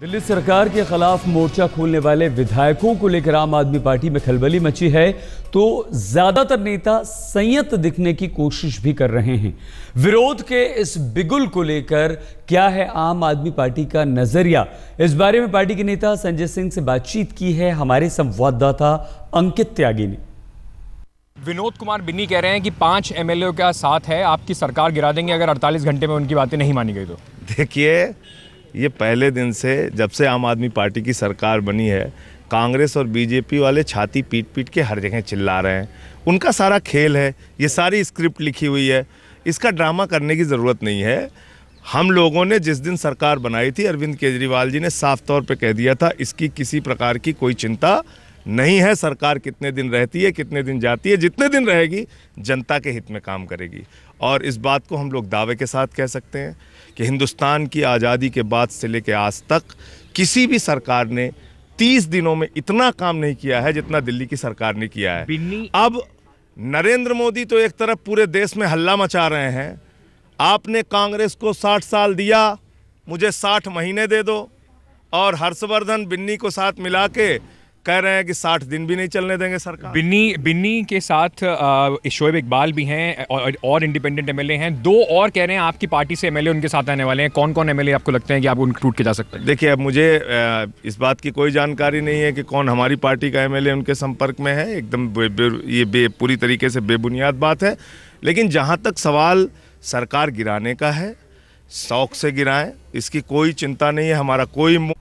दिल्ली सरकार के खिलाफ मोर्चा खोलने वाले विधायकों को लेकर आम आदमी पार्टी में खलबली मची है तो ज्यादातर नेता संयत दिखने की कोशिश भी कर रहे हैं विरोध के इस बिगुल को लेकर क्या है आम आदमी पार्टी का नजरिया इस बारे में पार्टी के नेता संजय सिंह से बातचीत की है हमारे संवाददाता अंकित त्यागी ने विनोद कुमार बिन्नी कह रहे हैं कि पांच एमएलए का साथ है आपकी सरकार गिरा देंगे अगर 48 घंटे में उनकी बातें नहीं मानी गई तो देखिए ये पहले दिन से जब से आम आदमी पार्टी की सरकार बनी है कांग्रेस और बीजेपी वाले छाती पीट पीट के हर जगह चिल्ला रहे हैं उनका सारा खेल है ये सारी स्क्रिप्ट लिखी हुई है इसका ड्रामा करने की ज़रूरत नहीं है हम लोगों ने जिस दिन सरकार बनाई थी अरविंद केजरीवाल जी ने साफ तौर पर कह दिया था इसकी किसी प्रकार की कोई चिंता नहीं है सरकार कितने दिन रहती है कितने दिन जाती है जितने दिन रहेगी जनता के हित में काम करेगी और इस बात को हम लोग दावे के साथ कह सकते हैं कि हिंदुस्तान की आज़ादी के बाद से लेकर आज तक किसी भी सरकार ने तीस दिनों में इतना काम नहीं किया है जितना दिल्ली की सरकार ने किया है अब नरेंद्र मोदी तो एक तरफ पूरे देश में हल्ला मचा रहे हैं आपने कांग्रेस को 60 साल दिया मुझे 60 महीने दे दो और हर्षवर्धन बिन्नी को साथ मिला के कह रहे हैं कि साठ दिन भी नहीं चलने देंगे सरकार बिन्नी बिन्नी के साथ शोएब इकबाल भी हैं और, और इंडिपेंडेंट एमएलए हैं दो और कह रहे हैं आपकी पार्टी से एमएलए उनके साथ आने वाले हैं कौन कौन एमएलए आपको लगते हैं कि आप उनके टूट के जा सकते हैं देखिए अब मुझे इस बात की कोई जानकारी नहीं है कि कौन हमारी पार्टी का एम उनके संपर्क में है एकदम ये बे पूरी तरीके से बेबुनियाद बात है लेकिन जहाँ तक सवाल सरकार गिराने का है शौक से गिराएं इसकी कोई चिंता नहीं है हमारा कोई